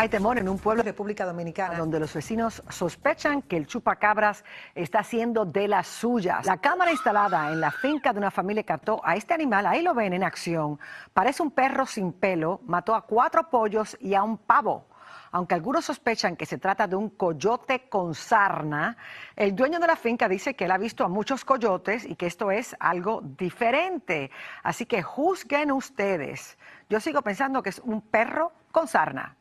Hay temor en un pueblo de República Dominicana donde los vecinos sospechan que el chupacabras está haciendo de las suyas. La cámara instalada en la finca de una familia captó a este animal, ahí lo ven en acción. Parece un perro sin pelo, mató a cuatro pollos y a un pavo. Aunque algunos sospechan que se trata de un coyote con sarna, el dueño de la finca dice que él ha visto a muchos coyotes y que esto es algo diferente. Así que juzguen ustedes. Yo sigo pensando que es un perro con sarna.